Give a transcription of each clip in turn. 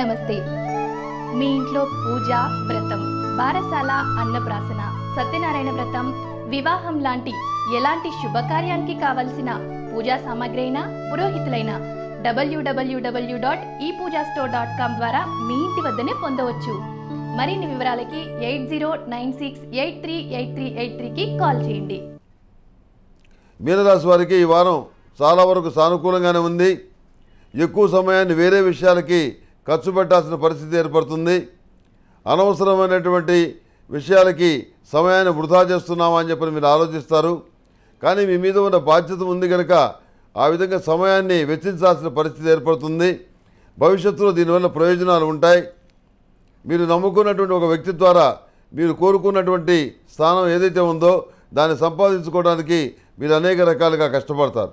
నమస్తే మీ ఇంట్లో పూజ వ్రతం బారసాల అన్నప్రాసన సత్యనారాయణ వ్రతం వివాహం లాంటి ఎలాంటి శుభకార్యానికి కావలసిన పూజా సామాగ్రి అయినా పురోహితులైన డబ్ల్యూడబ్ల్యూడబ్ల్యూ డాట్ ఈ పూజా స్టోర్ డాట్ కామ్ ద్వారా మీ ఇంటి వద్దనే పొందవచ్చు మరిన్ని వివరాలకి eight zero nine six eight three eight three eight త్రీకి కాల్ చేయండి మీనరాశి వారికి ఈ వారం చాలా వరకు సానుకూలంగానే ఉంది ఎక్కువ సమయాన్ని వేరే విషయాలకి ఖర్చు పెట్టాల్సిన పరిస్థితి ఏర్పడుతుంది అనవసరమైనటువంటి విషయాలకి సమయాన్ని వృధా చేస్తున్నామా అని చెప్పని మీరు ఆలోచిస్తారు కానీ మీ మీద ఉన్న బాధ్యత ఉంది కనుక ఆ విధంగా సమయాన్ని వెచ్చించాల్సిన పరిస్థితి ఏర్పడుతుంది భవిష్యత్తులో దీనివల్ల ప్రయోజనాలు ఉంటాయి మీరు నమ్ముకున్నటువంటి ఒక వ్యక్తి ద్వారా మీరు కోరుకున్నటువంటి స్థానం ఏదైతే ఉందో దాన్ని సంపాదించుకోవడానికి మీరు అనేక రకాలుగా కష్టపడతారు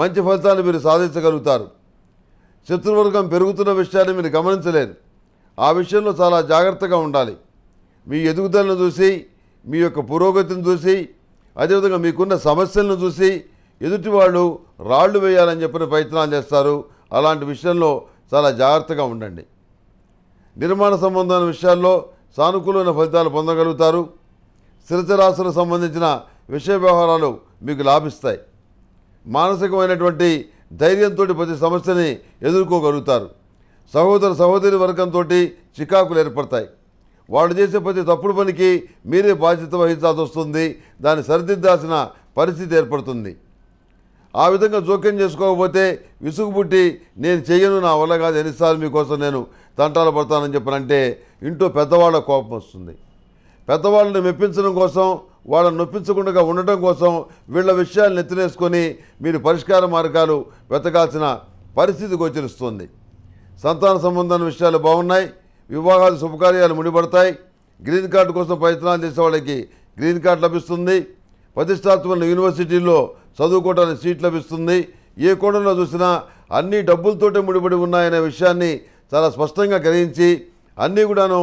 మంచి ఫలితాలు మీరు సాధించగలుగుతారు శత్రువర్గం పెరుగుతున్న విషయాన్ని మీరు గమనించలేరు ఆ విషయంలో చాలా జాగ్రత్తగా ఉండాలి మీ ఎదుగుదలను చూసి మీ యొక్క పురోగతిని చూసి అదేవిధంగా మీకున్న సమస్యలను చూసి ఎదుటి వాళ్ళు రాళ్లు వేయాలని చెప్పిన ప్రయత్నాలు చేస్తారు అలాంటి విషయంలో చాలా జాగ్రత్తగా ఉండండి నిర్మాణ సంబంధమైన విషయాల్లో సానుకూలమైన ఫలితాలు పొందగలుగుతారు స్థిరచరాశులకు సంబంధించిన విషయ వ్యవహారాలు మీకు లాభిస్తాయి మానసికమైనటువంటి ధైర్యంతో ప్రతి సమస్యని ఎదుర్కోగలుగుతారు సహోదర సహోదరి వర్గంతో చికాకులు ఏర్పడతాయి వాళ్ళు చేసే ప్రతి తప్పుడు పనికి మీరే బాధ్యత వహించాల్సి వస్తుంది దాన్ని సరిదిద్దాల్సిన పరిస్థితి ఏర్పడుతుంది ఆ విధంగా జోక్యం చేసుకోకపోతే విసుగు పుట్టి నేను చేయను నా వల్ల కాదు ఎన్నిసార్లు మీకోసం నేను తంటాలు పడతానని చెప్పనంటే ఇంట్లో పెద్దవాళ్ళ కోపం వస్తుంది పెద్దవాళ్ళని మెప్పించడం కోసం వాళ్ళని నొప్పించకుండా ఉండటం కోసం వీళ్ళ విషయాలను ఎత్తినేసుకొని మీరు పరిష్కార మార్గాలు వెతకాల్సిన పరిస్థితి గోచరిస్తుంది సంతాన సంబంధం విషయాలు బాగున్నాయి వివాహాలు శుభకార్యాలు ముడిపడతాయి గ్రీన్ కార్డు కోసం ప్రయత్నాలు చేసే వాళ్ళకి గ్రీన్ కార్డు లభిస్తుంది ప్రతిష్టాత్మక యూనివర్సిటీల్లో చదువుకోవడానికి సీట్ లభిస్తుంది ఏ కోణంలో చూసినా అన్నీ డబ్బులతోటే ముడిపడి ఉన్నాయనే విషయాన్ని చాలా స్పష్టంగా గ్రహించి అన్నీ కూడాను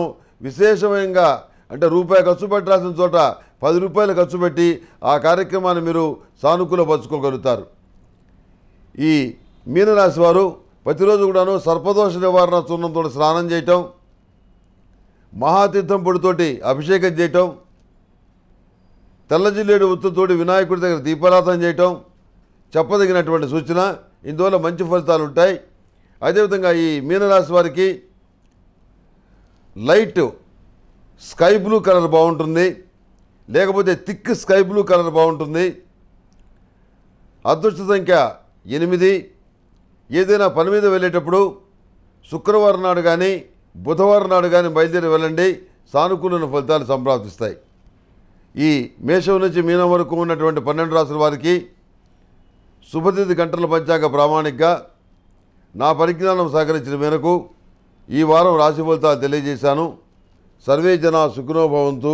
విశేషమయంగా అంటే రూపాయి ఖర్చు పెట్టాల్సిన చోట పది రూపాయలు ఖర్చు పెట్టి ఆ కార్యక్రమాన్ని మీరు సానుకూలపరచుకోగలుగుతారు ఈ మీనరాశి వారు ప్రతిరోజు కూడాను సర్పదోష నివారణ చూర్ణంతో స్నానం చేయటం మహాతీర్థం పొడితోటి అభిషేకం చేయటం తెల్లజిల్లేడు ఉత్తుతోటి వినాయకుడి దగ్గర దీపారాధన చేయటం చెప్పదగినటువంటి సూచన ఇందువల్ల మంచి ఫలితాలు ఉంటాయి అదేవిధంగా ఈ మీనరాశి వారికి లైట్ స్కై బ్లూ కలర్ బాగుంటుంది లేకపోతే థిక్ స్కై బ్లూ కలర్ బాగుంటుంది అదృష్ట సంఖ్య ఎనిమిది ఏదైనా పని మీద వెళ్ళేటప్పుడు శుక్రవారం నాడు కానీ బుధవారం నాడు కానీ బయలుదేరి వెళ్ళండి సానుకూలమైన ఫలితాలు సంప్రాప్తిస్తాయి ఈ మేషం నుంచి మీనం వరకు ఉన్నటువంటి పన్నెండు రాసుల వారికి శుభతిథి గంటల పంచాక ప్రామాణికగా నా పరిజ్ఞానం సహకరించిన మేరకు ఈ వారం రాశి ఫలితాలు తెలియజేశాను సర్వే జన సుఖినోభవంతు